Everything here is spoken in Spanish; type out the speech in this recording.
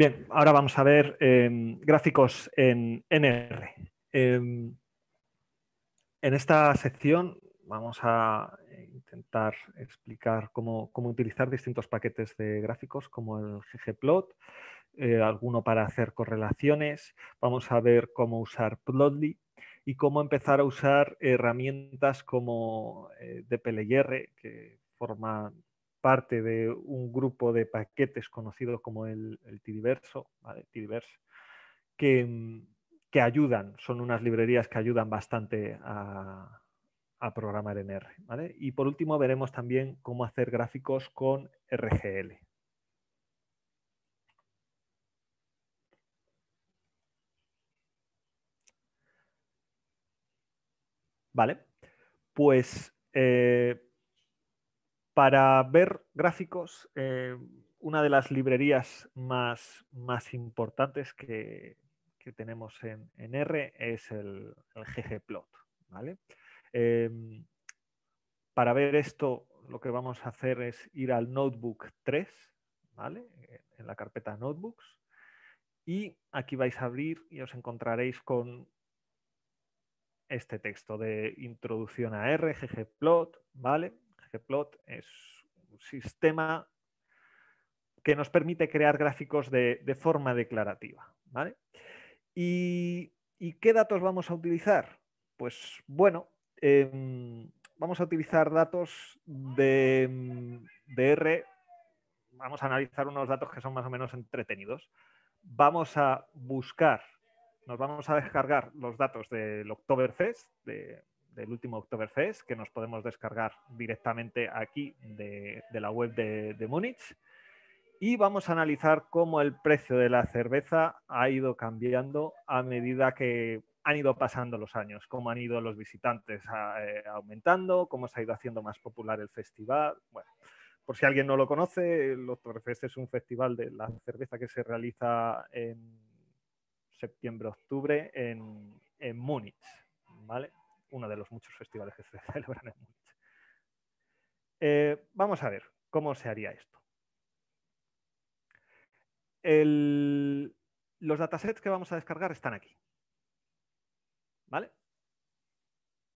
Bien, ahora vamos a ver em, gráficos en NR. Em, en esta sección vamos a intentar explicar cómo, utilizar distintos paquetes de gráficos como el ggplot, eh, alguno para hacer correlaciones, vamos a ver cómo usar Plotly y cómo empezar a usar herramientas como eh, DPLYR, que forman parte de un grupo de paquetes conocidos como el, el Tidiverso, mm, que, ayudan, son unas librerías que ayudan bastante a, programar en R. Y por último veremos también cómo hacer gráficos con RGL. Vale, pues eh, para ver gráficos, eh, una de las librerías más, importantes que, tenemos en, R es el, ggplot. ¿vale? Em, para ver esto, lo que vamos a hacer es ir al notebook 3, ¿vale? en la carpeta notebooks, y aquí vais a abrir y os encontraréis con este texto de introducción a R, ggplot, ¿vale? plot es un sistema que nos permite crear gráficos de, forma declarativa. ¿Y, qué datos vamos a utilizar? Pues bueno, em, vamos a utilizar datos de, em, de R, vamos a analizar unos datos que son más o menos entretenidos. Vamos a buscar, nos vamos a descargar los datos del Oktoberfest, de del último Oktoberfest, que nos podemos descargar directamente aquí de, la web de, Múnich. Y vamos a analizar cómo el precio de la cerveza ha ido cambiando a medida que han ido pasando los años, cómo han ido los visitantes ah, eh, aumentando, cómo se ha ido haciendo más popular el festival. Bueno, por si alguien no lo conoce, el Oktoberfest es un festival de la cerveza que se realiza en septiembre-octubre en, en Múnich. ¿vale? uno de los muchos festivales que se celebran en Múnich. Eh, vamos a ver cómo se haría esto. los datasets que vamos a descargar están aquí. ¿Vale?